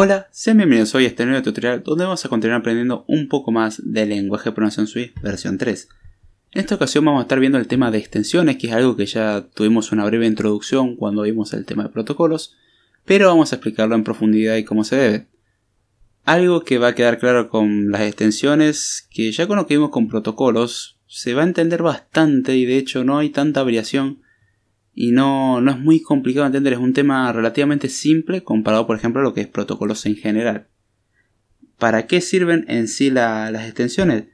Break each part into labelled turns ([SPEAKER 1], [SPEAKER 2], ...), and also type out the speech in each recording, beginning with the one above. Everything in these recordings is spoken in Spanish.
[SPEAKER 1] Hola, sean bienvenidos hoy a este nuevo tutorial donde vamos a continuar aprendiendo un poco más del lenguaje de pronunciación Swift versión 3. En esta ocasión vamos a estar viendo el tema de extensiones, que es algo que ya tuvimos una breve introducción cuando vimos el tema de protocolos, pero vamos a explicarlo en profundidad y cómo se debe. Algo que va a quedar claro con las extensiones, que ya con lo que vimos con protocolos, se va a entender bastante y de hecho no hay tanta variación y no, es muy complicado entender, es un tema relativamente simple comparado por ejemplo a lo que es protocolos en general. ¿Para qué sirven en sí las extensiones?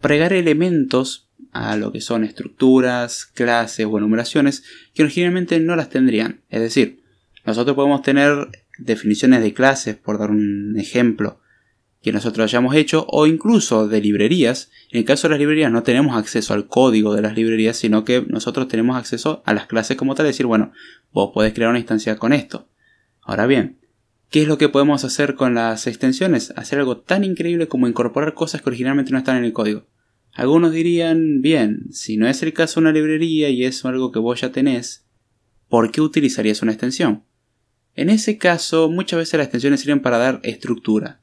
[SPEAKER 1] Pregar elementos a lo que son estructuras, clases o enumeraciones que originalmente no las tendrían. Es decir, nosotros podemos tener definiciones de clases, por dar un ejemplo, que nosotros hayamos hecho o incluso de librerías. En el caso de las librerías no tenemos acceso al código de las librerías, sino que nosotros tenemos acceso a las clases como tal, decir, bueno, vos podés crear una instancia con esto. Ahora bien, ¿qué es lo que podemos hacer con las extensiones? Hacer algo tan increíble como incorporar cosas que originalmente no están en el código. Algunos dirían, bien, si no es el caso una librería y es algo que vos ya tenés, ¿por qué utilizarías una extensión? En ese caso, muchas veces las extensiones sirven para dar estructura,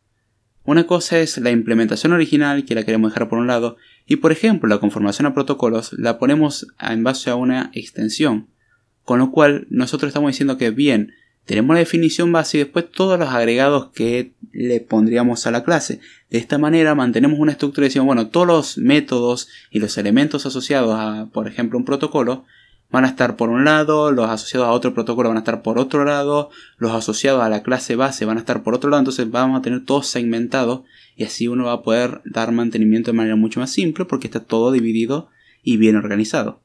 [SPEAKER 1] una cosa es la implementación original que la queremos dejar por un lado y por ejemplo la conformación a protocolos la ponemos en base a una extensión, con lo cual nosotros estamos diciendo que bien, tenemos la definición base y después todos los agregados que le pondríamos a la clase. De esta manera mantenemos una estructura y decimos, bueno, todos los métodos y los elementos asociados a, por ejemplo, un protocolo, van a estar por un lado, los asociados a otro protocolo van a estar por otro lado, los asociados a la clase base van a estar por otro lado, entonces vamos a tener todo segmentado y así uno va a poder dar mantenimiento de manera mucho más simple porque está todo dividido y bien organizado.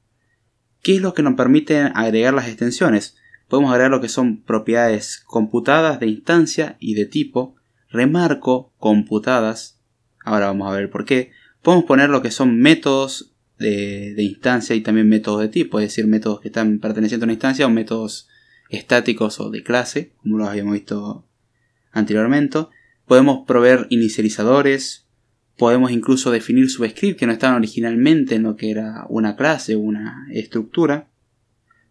[SPEAKER 1] ¿Qué es lo que nos permite agregar las extensiones? Podemos agregar lo que son propiedades computadas de instancia y de tipo, remarco computadas, ahora vamos a ver por qué, podemos poner lo que son métodos de, instancia y también métodos de tipo, es decir, métodos que están perteneciendo a una instancia o métodos estáticos o de clase, como los habíamos visto anteriormente. Podemos proveer inicializadores, podemos incluso definir subscript que no estaban originalmente en lo que era una clase o una estructura.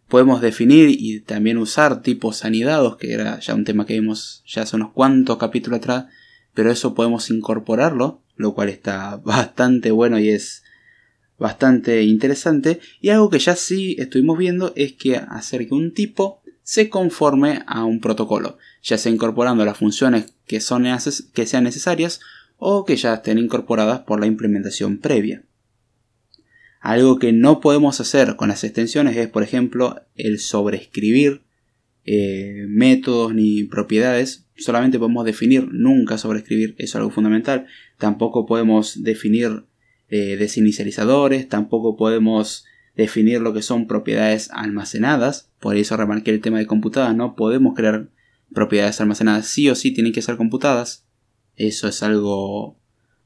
[SPEAKER 1] Podemos definir y también usar tipos anidados, que era ya un tema que vimos ya hace unos cuantos capítulos atrás, pero eso podemos incorporarlo, lo cual está bastante bueno y es bastante interesante. Y algo que ya sí estuvimos viendo es que hacer que un tipo se conforme a un protocolo, ya sea incorporando las funciones que, son que sean necesarias o que ya estén incorporadas por la implementación previa. Algo que no podemos hacer con las extensiones es, por ejemplo, el sobreescribir eh, métodos ni propiedades. Solamente podemos definir, nunca sobreescribir, eso es algo fundamental. Tampoco podemos definir desinicializadores, tampoco podemos definir lo que son propiedades almacenadas, por eso remarqué el tema de computadas, no podemos crear propiedades almacenadas, sí o sí tienen que ser computadas, eso es algo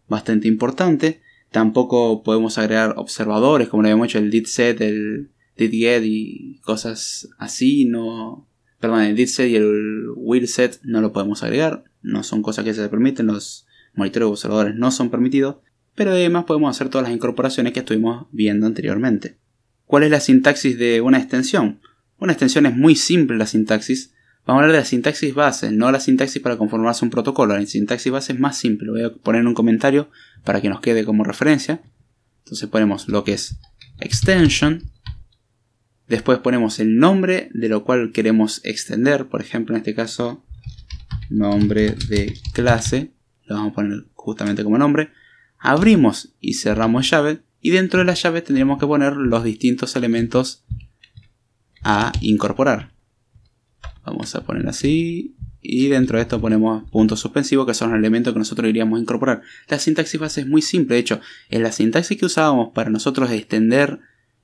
[SPEAKER 1] bastante importante, tampoco podemos agregar observadores, como lo habíamos hecho el did set, el did y cosas así, no, perdón, el did set y el will set no lo podemos agregar, no son cosas que se permiten, los monitores observadores no son permitidos, pero además podemos hacer todas las incorporaciones que estuvimos viendo anteriormente. ¿Cuál es la sintaxis de una extensión? Una extensión es muy simple la sintaxis. Vamos a hablar de la sintaxis base, no la sintaxis para conformarse un protocolo. La sintaxis base es más simple. Voy a poner un comentario para que nos quede como referencia. Entonces ponemos lo que es extension. Después ponemos el nombre de lo cual queremos extender. Por ejemplo, en este caso, nombre de clase. Lo vamos a poner justamente como nombre abrimos y cerramos llave y dentro de la llave tendríamos que poner los distintos elementos a incorporar. Vamos a poner así y dentro de esto ponemos puntos suspensivos que son los elementos que nosotros iríamos a incorporar. La sintaxis base es muy simple, de hecho, en la sintaxis que usábamos para nosotros extender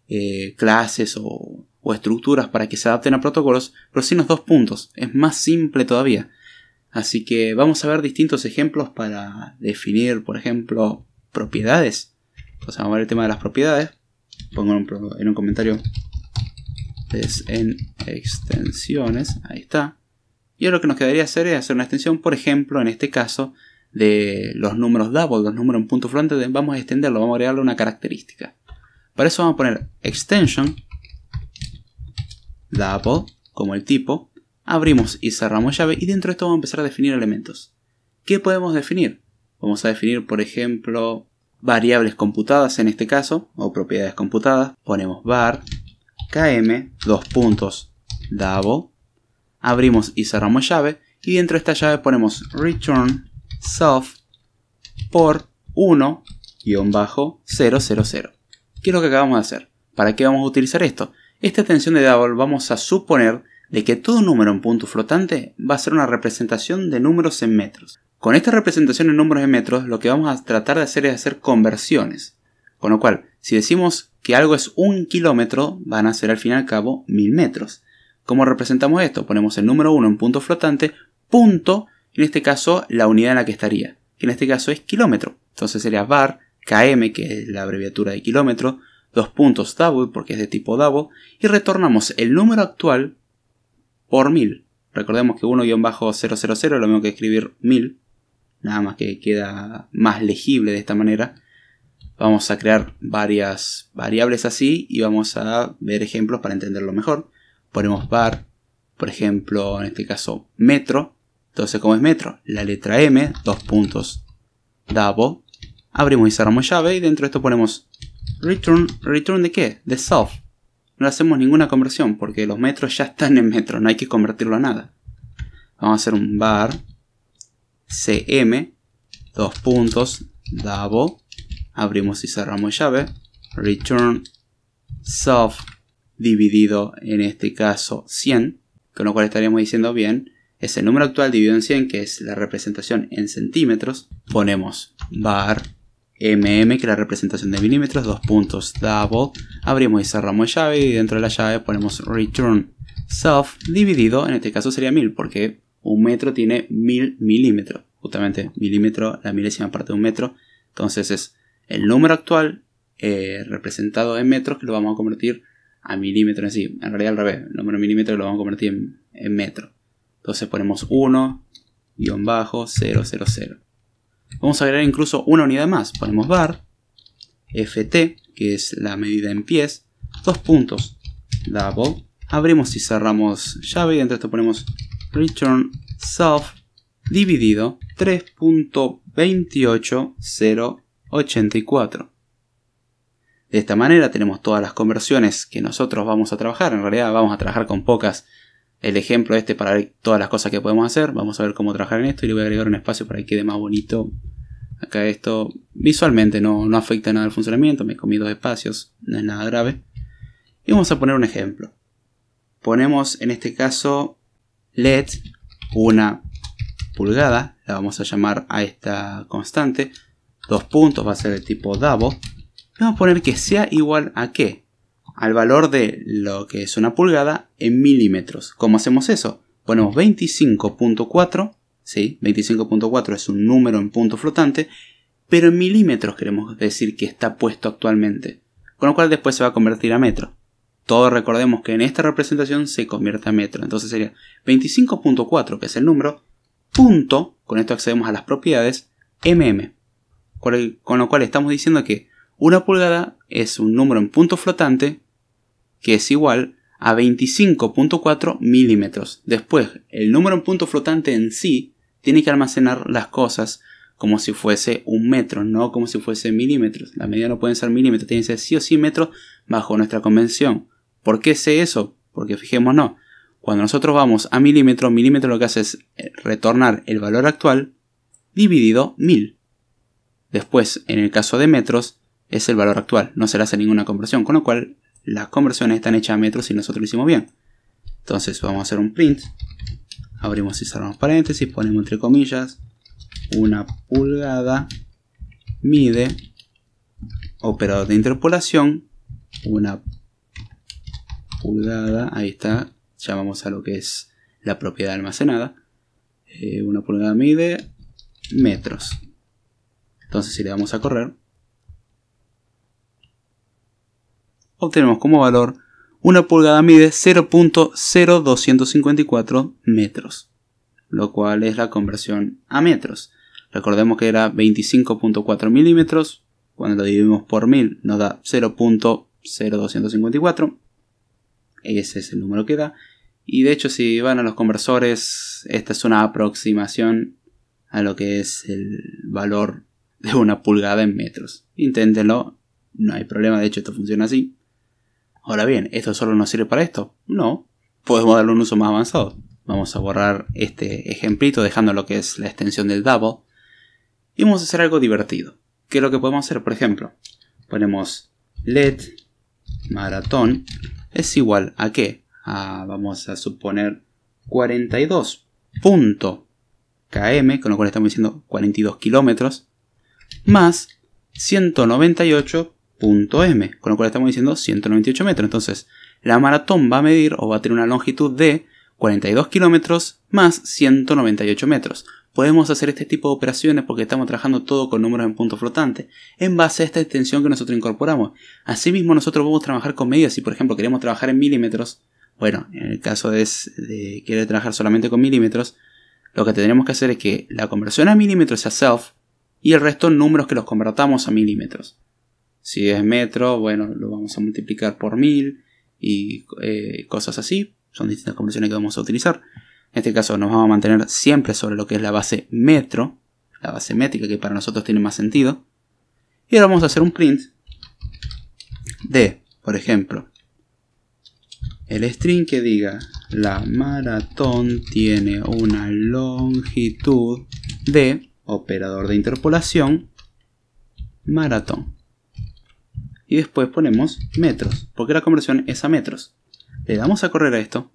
[SPEAKER 1] eh, clases o, o estructuras para que se adapten a protocolos, pero sin los dos puntos, es más simple todavía. Así que vamos a ver distintos ejemplos para definir, por ejemplo, propiedades. vamos a ver el tema de las propiedades. Pongo en un, comentario es en extensiones. Ahí está. Y ahora lo que nos quedaría hacer es hacer una extensión, por ejemplo, en este caso, de los números double, los números en punto flotante, vamos a extenderlo, vamos a agregarle una característica. Para eso vamos a poner extension double como el tipo Abrimos y cerramos llave y dentro de esto vamos a empezar a definir elementos. ¿Qué podemos definir? Vamos a definir, por ejemplo, variables computadas en este caso, o propiedades computadas. Ponemos bar km, dos puntos, double. Abrimos y cerramos llave. Y dentro de esta llave ponemos return self por 1-000. ¿Qué es lo que acabamos de hacer? ¿Para qué vamos a utilizar esto? Esta tensión de double vamos a suponer de que todo número en punto flotante va a ser una representación de números en metros. Con esta representación en números en metros, lo que vamos a tratar de hacer es hacer conversiones. Con lo cual, si decimos que algo es un kilómetro, van a ser al fin y al cabo mil metros. ¿Cómo representamos esto? Ponemos el número 1 en punto flotante, punto, en este caso la unidad en la que estaría, que en este caso es kilómetro. Entonces sería bar, km, que es la abreviatura de kilómetro, dos puntos double, porque es de tipo double, y retornamos el número actual por 1000. Recordemos que 1-000 es lo mismo que escribir 1000. Nada más que queda más legible de esta manera. Vamos a crear varias variables así y vamos a ver ejemplos para entenderlo mejor. Ponemos bar, por ejemplo, en este caso metro. Entonces, como es metro? La letra M, dos puntos, dabo, Abrimos y cerramos llave y dentro de esto ponemos return, return de qué? De self no hacemos ninguna conversión porque los metros ya están en metros, no hay que convertirlo a nada. Vamos a hacer un bar cm, dos puntos, double, abrimos y cerramos llave, return self dividido en este caso 100, con lo cual estaríamos diciendo bien, es el número actual dividido en 100, que es la representación en centímetros, ponemos bar mm, que es la representación de milímetros, dos puntos, double, abrimos y cerramos llave y dentro de la llave ponemos return self dividido, en este caso sería 1000, porque un metro tiene 1000 milímetros, justamente milímetro, la milésima parte de un metro, entonces es el número actual eh, representado en metros que lo vamos a convertir a milímetros en sí, en realidad al revés, el número milímetro lo vamos a convertir en, metro, entonces ponemos 1, bajo, 000. Vamos a agregar incluso una unidad más. Ponemos bar, ft, que es la medida en pies, dos puntos, double. Abrimos y cerramos llave y dentro esto ponemos return self dividido 3.28084. De esta manera tenemos todas las conversiones que nosotros vamos a trabajar. En realidad vamos a trabajar con pocas el ejemplo este para todas las cosas que podemos hacer. Vamos a ver cómo trabajar en esto y le voy a agregar un espacio para que quede más bonito. Acá esto visualmente no, afecta nada al funcionamiento, me he comido espacios, no es nada grave. Y vamos a poner un ejemplo. Ponemos en este caso LED una pulgada, la vamos a llamar a esta constante. Dos puntos va a ser de tipo DAVO. Vamos a poner que sea igual a qué al valor de lo que es una pulgada en milímetros. ¿Cómo hacemos eso? Ponemos 25.4, ¿sí? 25.4 es un número en punto flotante, pero en milímetros queremos decir que está puesto actualmente, con lo cual después se va a convertir a metro. Todos recordemos que en esta representación se convierte a metro, entonces sería 25.4, que es el número, punto, con esto accedemos a las propiedades, mm, con, con lo cual estamos diciendo que una pulgada es un número en punto flotante que es igual a 25.4 milímetros. Después, el número en punto flotante en sí tiene que almacenar las cosas como si fuese un metro, no como si fuese milímetros. La medidas no pueden ser milímetros, tiene que ser sí o sí metros bajo nuestra convención. ¿Por qué sé eso? Porque fijémonos, cuando nosotros vamos a milímetros, milímetro lo que hace es eh, retornar el valor actual dividido mil. Después, en el caso de metros, es el valor actual, no se le hace ninguna conversión, con lo cual las conversiones están hechas a metros y nosotros lo hicimos bien. Entonces vamos a hacer un print. Abrimos y cerramos paréntesis, ponemos entre comillas. Una pulgada mide operador de interpolación. Una pulgada, ahí está, Llamamos a lo que es la propiedad almacenada. Eh, una pulgada mide metros. Entonces si le vamos a correr, obtenemos como valor una pulgada mide 0.0254 metros, lo cual es la conversión a metros. Recordemos que era 25.4 milímetros, cuando lo dividimos por 1000 nos da 0.0254, ese es el número que da, y de hecho si van a los conversores, esta es una aproximación a lo que es el valor de una pulgada en metros. Inténtenlo, no hay problema, de hecho esto funciona así. Ahora bien, ¿esto solo nos sirve para esto? No. Podemos darle un uso más avanzado. Vamos a borrar este ejemplito dejando lo que es la extensión del double. Y vamos a hacer algo divertido. ¿Qué es lo que podemos hacer? Por ejemplo, ponemos led maratón es igual a qué? vamos a suponer Km. con lo cual estamos diciendo 42 kilómetros, más 198 punto M, con lo cual estamos diciendo 198 metros. Entonces, la maratón va a medir o va a tener una longitud de 42 kilómetros más 198 metros. Podemos hacer este tipo de operaciones porque estamos trabajando todo con números en punto flotante, en base a esta extensión que nosotros incorporamos. Asimismo, nosotros podemos trabajar con medidas. Si, por ejemplo, queremos trabajar en milímetros, bueno, en el caso de, de querer trabajar solamente con milímetros, lo que tendremos que hacer es que la conversión a milímetros sea self y el resto números que los convertamos a milímetros. Si es metro, bueno, lo vamos a multiplicar por 1000 y eh, cosas así. Son distintas conversiones que vamos a utilizar. En este caso nos vamos a mantener siempre sobre lo que es la base metro, la base métrica que para nosotros tiene más sentido. Y ahora vamos a hacer un print de, por ejemplo, el string que diga la maratón tiene una longitud de operador de interpolación maratón y después ponemos metros, porque la conversión es a metros. Le damos a correr a esto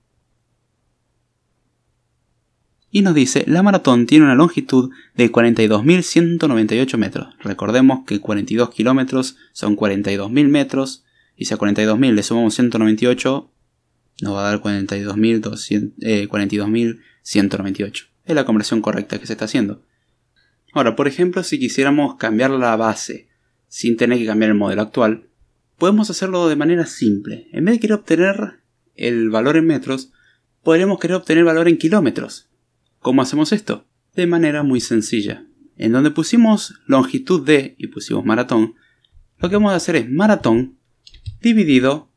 [SPEAKER 1] y nos dice la maratón tiene una longitud de 42.198 metros. Recordemos que 42 kilómetros son 42.000 metros y si a 42.000 le sumamos 198 nos va a dar 42.198. Eh, es la conversión correcta que se está haciendo. Ahora, por ejemplo, si quisiéramos cambiar la base sin tener que cambiar el modelo actual, podemos hacerlo de manera simple. En vez de querer obtener el valor en metros, podremos querer obtener valor en kilómetros. ¿Cómo hacemos esto? De manera muy sencilla. En donde pusimos longitud d y pusimos maratón, lo que vamos a hacer es maratón dividido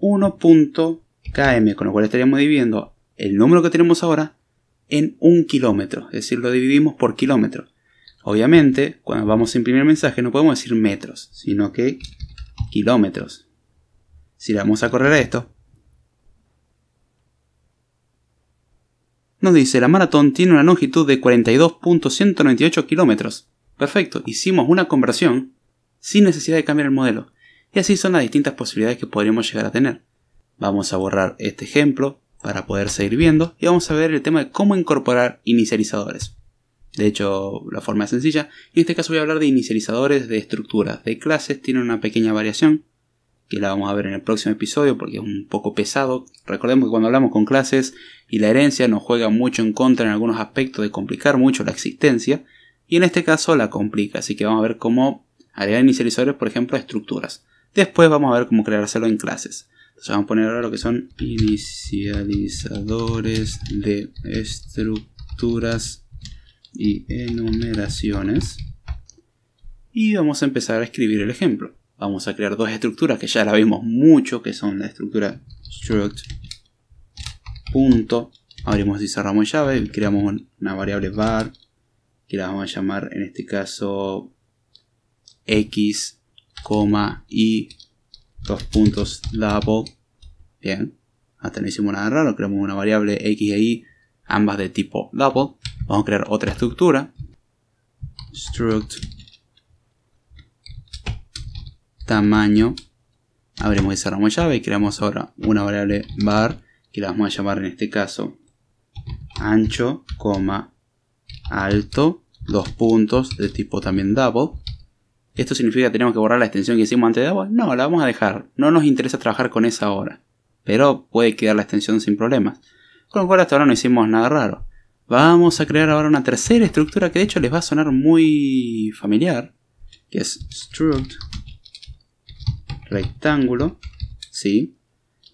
[SPEAKER 1] 1.km, con lo cual estaríamos dividiendo el número que tenemos ahora en un kilómetro, es decir, lo dividimos por kilómetros. Obviamente, cuando vamos a imprimir mensaje no podemos decir metros, sino que kilómetros. Si le vamos a correr a esto, nos dice la maratón tiene una longitud de 42.198 kilómetros. Perfecto, hicimos una conversión sin necesidad de cambiar el modelo. Y así son las distintas posibilidades que podríamos llegar a tener. Vamos a borrar este ejemplo para poder seguir viendo y vamos a ver el tema de cómo incorporar inicializadores. De hecho, la forma es sencilla. En este caso voy a hablar de inicializadores de estructuras de clases. Tiene una pequeña variación que la vamos a ver en el próximo episodio porque es un poco pesado. Recordemos que cuando hablamos con clases y la herencia nos juega mucho en contra en algunos aspectos de complicar mucho la existencia. Y en este caso la complica. Así que vamos a ver cómo agregar inicializadores, por ejemplo, a estructuras. Después vamos a ver cómo creárselo en clases. Entonces vamos a poner ahora lo que son inicializadores de estructuras y enumeraciones. Y vamos a empezar a escribir el ejemplo. Vamos a crear dos estructuras que ya la vimos mucho, que son la estructura struct punto. Abrimos y cerramos llave creamos una variable var que la vamos a llamar en este caso x, y dos puntos double. Bien, hasta no hicimos nada raro, creamos una variable x e y ambas de tipo double. Vamos a crear otra estructura. Struct tamaño. Abrimos y cerramos llave y creamos ahora una variable bar que la vamos a llamar en este caso ancho, alto, dos puntos de tipo también double. ¿Esto significa que tenemos que borrar la extensión que hicimos antes de double? No, la vamos a dejar. No nos interesa trabajar con esa ahora. Pero puede quedar la extensión sin problemas. Con lo cual hasta ahora no hicimos nada raro. Vamos a crear ahora una tercera estructura que de hecho les va a sonar muy familiar. Que es struct rectángulo. Sí.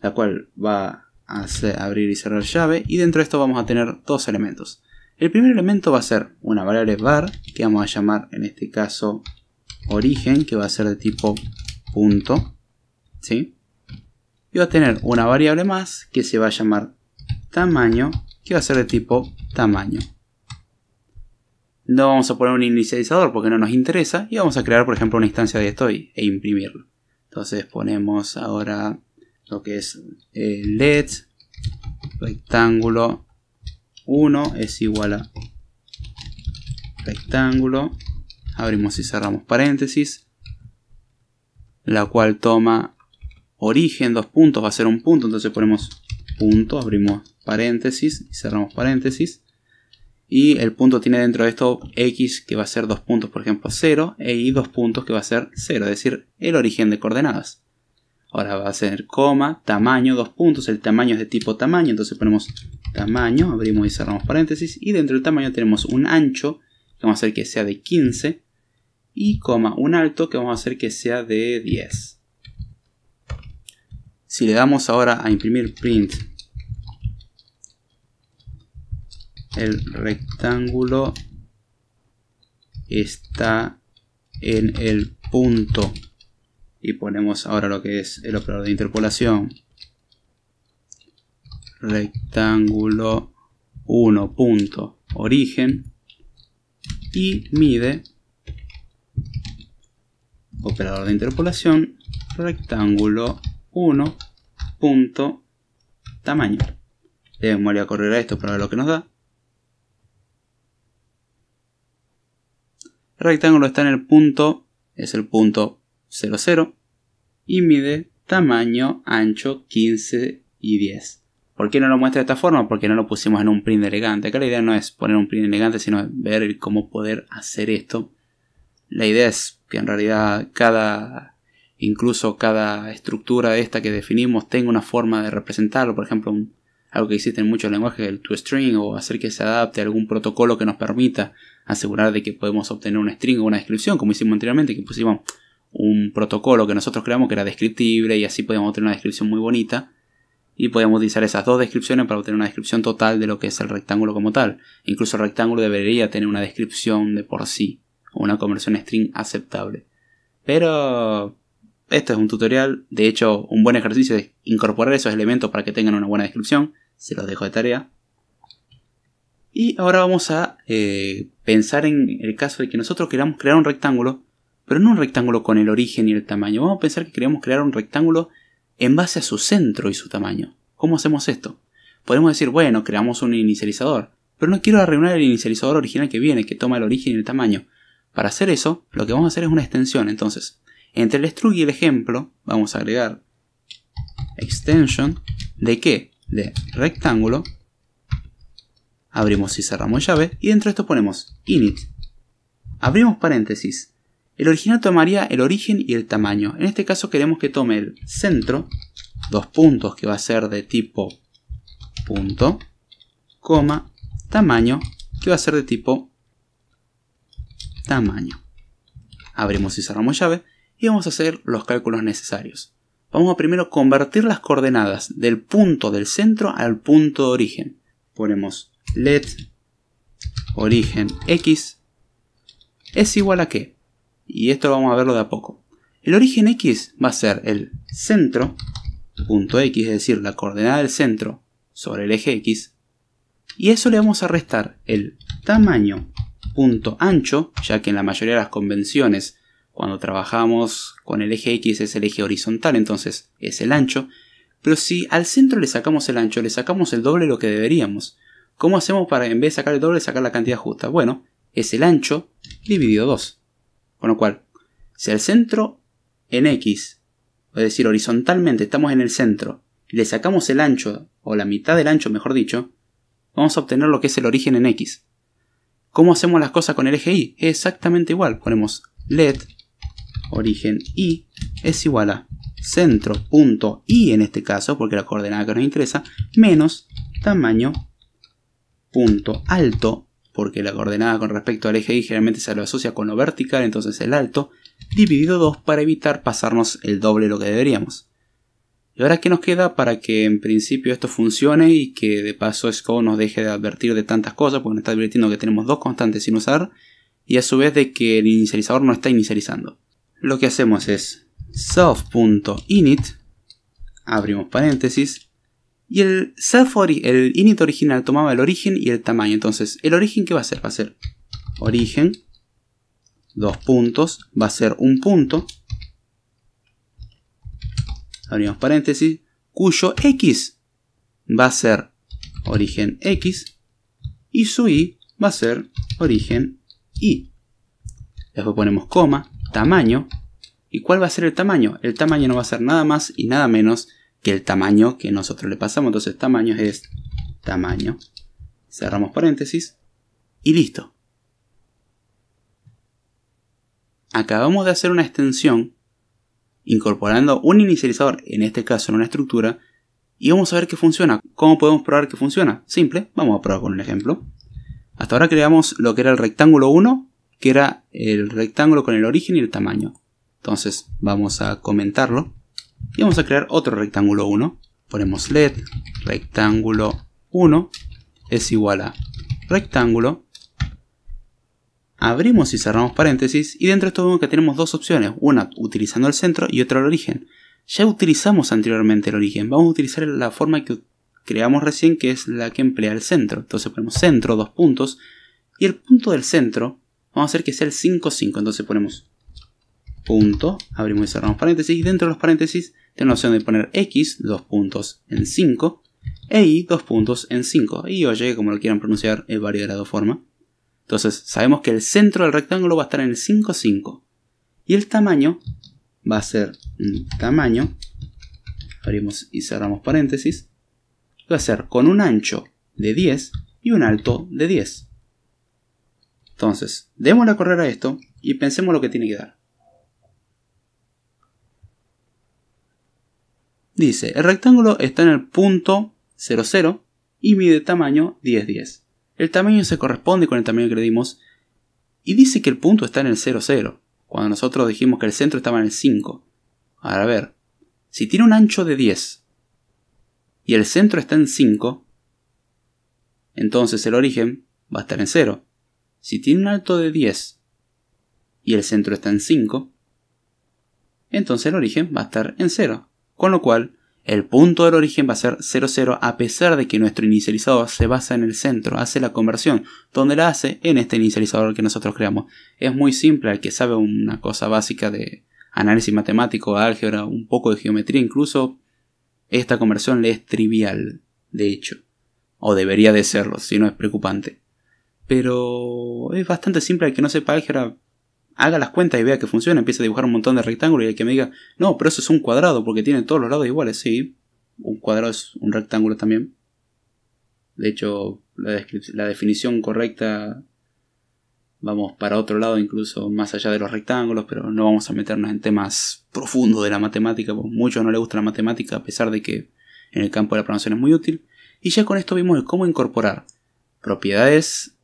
[SPEAKER 1] La cual va a abrir y cerrar llave. Y dentro de esto vamos a tener dos elementos. El primer elemento va a ser una variable var que vamos a llamar en este caso origen que va a ser de tipo punto. ¿Sí? Y va a tener una variable más que se va a llamar tamaño que va a ser de tipo tamaño. No vamos a poner un inicializador porque no nos interesa y vamos a crear por ejemplo una instancia de esto e imprimirlo. Entonces ponemos ahora lo que es el eh, LED rectángulo 1 es igual a rectángulo abrimos y cerramos paréntesis la cual toma origen dos puntos va a ser un punto entonces ponemos punto abrimos paréntesis y cerramos paréntesis. Y el punto tiene dentro de esto x que va a ser dos puntos, por ejemplo, 0, e y dos puntos que va a ser 0, es decir, el origen de coordenadas. Ahora va a ser coma, tamaño, dos puntos, el tamaño es de tipo tamaño, entonces ponemos tamaño, abrimos y cerramos paréntesis, y dentro del tamaño tenemos un ancho, que vamos a hacer que sea de 15, y coma, un alto, que vamos a hacer que sea de 10. Si le damos ahora a imprimir print el rectángulo está en el punto y ponemos ahora lo que es el operador de interpolación rectángulo 1 punto origen y mide operador de interpolación rectángulo 1 punto tamaño a correr a esto para ver lo que nos da rectángulo está en el punto, es el punto 00, y mide tamaño, ancho 15 y 10. ¿Por qué no lo muestra de esta forma? Porque no lo pusimos en un print elegante. Acá la idea no es poner un print elegante, sino ver cómo poder hacer esto. La idea es que en realidad cada, incluso cada estructura esta que definimos tenga una forma de representarlo. Por ejemplo, un, algo que existe en muchos lenguajes, el toString, o hacer que se adapte a algún protocolo que nos permita asegurar de que podemos obtener un string o una descripción, como hicimos anteriormente, que pusimos un protocolo que nosotros creamos que era descriptible y así podíamos obtener una descripción muy bonita. Y podíamos utilizar esas dos descripciones para obtener una descripción total de lo que es el rectángulo como tal. Incluso el rectángulo debería tener una descripción de por sí, o una conversión string aceptable. Pero este es un tutorial, de hecho un buen ejercicio es incorporar esos elementos para que tengan una buena descripción, se los dejo de tarea. Y ahora vamos a eh, pensar en el caso de que nosotros queramos crear un rectángulo, pero no un rectángulo con el origen y el tamaño, vamos a pensar que queremos crear un rectángulo en base a su centro y su tamaño. ¿Cómo hacemos esto? Podemos decir, bueno, creamos un inicializador, pero no quiero arreglar el inicializador original que viene, que toma el origen y el tamaño. Para hacer eso, lo que vamos a hacer es una extensión, entonces entre el strug y el ejemplo, vamos a agregar extension de qué? De rectángulo. Abrimos y cerramos llave. Y dentro de esto ponemos init. Abrimos paréntesis. El original tomaría el origen y el tamaño. En este caso queremos que tome el centro, dos puntos que va a ser de tipo punto, coma, tamaño, que va a ser de tipo tamaño. Abrimos y cerramos llave y vamos a hacer los cálculos necesarios. Vamos a primero convertir las coordenadas del punto del centro al punto de origen. Ponemos let origen x es igual a qué. Y esto lo vamos a verlo de a poco. El origen x va a ser el centro, punto x, es decir, la coordenada del centro sobre el eje x. Y a eso le vamos a restar el tamaño, punto ancho, ya que en la mayoría de las convenciones cuando trabajamos con el eje X es el eje horizontal, entonces es el ancho. Pero si al centro le sacamos el ancho, le sacamos el doble de lo que deberíamos. ¿Cómo hacemos para en vez de sacar el doble sacar la cantidad justa? Bueno, es el ancho dividido 2. Con lo cual, si al centro en X, es decir, horizontalmente estamos en el centro, le sacamos el ancho, o la mitad del ancho mejor dicho, vamos a obtener lo que es el origen en X. ¿Cómo hacemos las cosas con el eje Y? exactamente igual. Ponemos let origen y es igual a centro punto y en este caso, porque la coordenada que nos interesa, menos tamaño punto alto, porque la coordenada con respecto al eje Y generalmente se lo asocia con lo vertical, entonces el alto, dividido 2 para evitar pasarnos el doble de lo que deberíamos. Y ahora qué nos queda para que en principio esto funcione y que de paso como nos deje de advertir de tantas cosas, porque nos está advirtiendo que tenemos dos constantes sin usar, y a su vez de que el inicializador no está inicializando lo que hacemos es self.init, abrimos paréntesis, y el self el init original tomaba el origen y el tamaño. Entonces, ¿el origen que va a ser? Va a ser origen, dos puntos, va a ser un punto, abrimos paréntesis, cuyo x va a ser origen x y su y va a ser origen y. Después ponemos coma, tamaño. ¿Y cuál va a ser el tamaño? El tamaño no va a ser nada más y nada menos que el tamaño que nosotros le pasamos. Entonces tamaño es tamaño. Cerramos paréntesis. Y listo. Acabamos de hacer una extensión incorporando un inicializador, en este caso en una estructura, y vamos a ver que funciona. ¿Cómo podemos probar que funciona? Simple, vamos a probar con un ejemplo. Hasta ahora creamos lo que era el rectángulo 1 que era el rectángulo con el origen y el tamaño. Entonces vamos a comentarlo y vamos a crear otro rectángulo 1. Ponemos LED rectángulo 1 es igual a rectángulo. Abrimos y cerramos paréntesis y dentro de esto vemos que tenemos dos opciones, una utilizando el centro y otra el origen. Ya utilizamos anteriormente el origen, vamos a utilizar la forma que creamos recién que es la que emplea el centro. Entonces ponemos centro, dos puntos, y el punto del centro Vamos a hacer que sea el 5, 5. Entonces ponemos punto, abrimos y cerramos paréntesis. Y dentro de los paréntesis tenemos la opción de poner x, dos puntos en 5, e y, dos puntos en 5. Y oye, como lo quieran pronunciar, el variado de forma. Entonces sabemos que el centro del rectángulo va a estar en el 5, 5. Y el tamaño va a ser tamaño, abrimos y cerramos paréntesis, va a ser con un ancho de 10 y un alto de 10. Entonces, démosle a correr a esto y pensemos lo que tiene que dar. Dice, el rectángulo está en el punto 00 y mide tamaño 1010. El tamaño se corresponde con el tamaño que le dimos y dice que el punto está en el 00, cuando nosotros dijimos que el centro estaba en el 5. Ahora a ver, si tiene un ancho de 10 y el centro está en 5, entonces el origen va a estar en 0. Si tiene un alto de 10 y el centro está en 5, entonces el origen va a estar en 0. Con lo cual, el punto del origen va a ser 0,0 a pesar de que nuestro inicializador se basa en el centro, hace la conversión, donde la hace en este inicializador que nosotros creamos. Es muy simple, al que sabe una cosa básica de análisis matemático, álgebra, un poco de geometría incluso, esta conversión le es trivial, de hecho. O debería de serlo, si no es preocupante. Pero es bastante simple al que no sepa álgebra. Haga las cuentas y vea que funciona. Empieza a dibujar un montón de rectángulos y al que me diga, no, pero eso es un cuadrado porque tiene todos los lados iguales. Sí, un cuadrado es un rectángulo también. De hecho, la, definición correcta vamos para otro lado, incluso más allá de los rectángulos, pero no vamos a meternos en temas profundos de la matemática, porque muchos no les gusta la matemática, a pesar de que en el campo de la programación es muy útil. Y ya con esto vimos cómo incorporar propiedades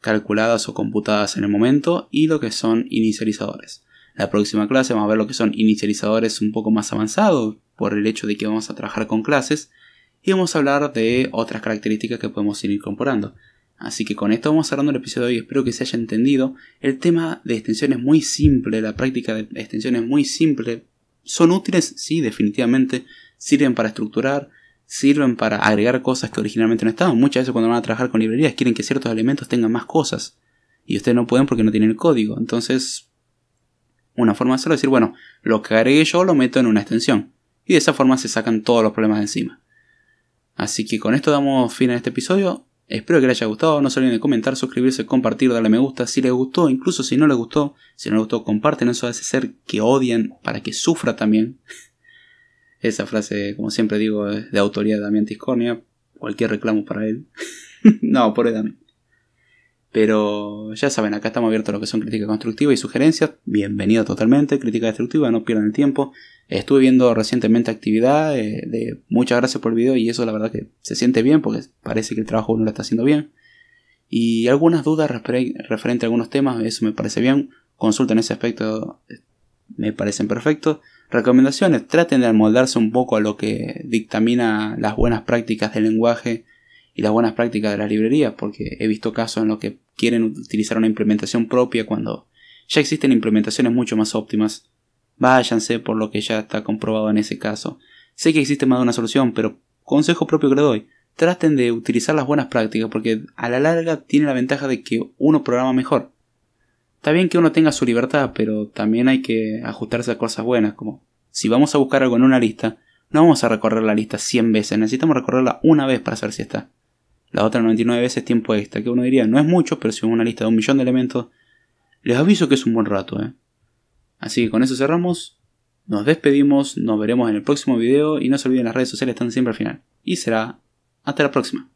[SPEAKER 1] calculadas o computadas en el momento y lo que son inicializadores. La próxima clase vamos a ver lo que son inicializadores un poco más avanzados por el hecho de que vamos a trabajar con clases y vamos a hablar de otras características que podemos ir incorporando. Así que con esto vamos cerrando el episodio de hoy, espero que se haya entendido. El tema de extensiones muy simple, la práctica de extensiones es muy simple. Son útiles, sí, definitivamente. Sirven para estructurar, sirven para agregar cosas que originalmente no estaban. Muchas veces cuando van a trabajar con librerías quieren que ciertos elementos tengan más cosas. Y ustedes no pueden porque no tienen el código. Entonces, una forma de hacerlo decir, bueno, lo que agregué yo lo meto en una extensión. Y de esa forma se sacan todos los problemas de encima. Así que con esto damos fin a este episodio. Espero que les haya gustado. No se olviden de comentar, suscribirse, compartir, darle me gusta. Si les gustó, incluso si no les gustó, si no les gustó, comparten. Eso hace ser que odian para que sufra también. Esa frase, como siempre digo, es de autoría de Damián Tiscornia. Cualquier reclamo para él. no, por él, Damián. Pero ya saben, acá estamos abiertos a lo que son críticas constructivas y sugerencias. Bienvenido totalmente. Crítica destructiva, no pierdan el tiempo. Estuve viendo recientemente actividad eh, muchas gracias por el video y eso la verdad que se siente bien porque parece que el trabajo uno lo está haciendo bien. Y algunas dudas referente a algunos temas, eso me parece bien. Consulta en ese aspecto, eh, me parecen perfectos. Recomendaciones, traten de almoldarse un poco a lo que dictamina las buenas prácticas del lenguaje y las buenas prácticas de las librerías, porque he visto casos en los que quieren utilizar una implementación propia cuando ya existen implementaciones mucho más óptimas. Váyanse por lo que ya está comprobado en ese caso. Sé que existe más de una solución, pero consejo propio que le doy, traten de utilizar las buenas prácticas porque a la larga tiene la ventaja de que uno programa mejor. Está bien que uno tenga su libertad, pero también hay que ajustarse a cosas buenas, como si vamos a buscar algo en una lista, no vamos a recorrer la lista 100 veces, necesitamos recorrerla una vez para saber si está. La otra 99 veces tiempo extra, que uno diría no es mucho, pero si es una lista de un millón de elementos, les aviso que es un buen rato, ¿eh? Así que con eso cerramos, nos despedimos, nos veremos en el próximo video y no se olviden las redes sociales están siempre al final. Y será hasta la próxima.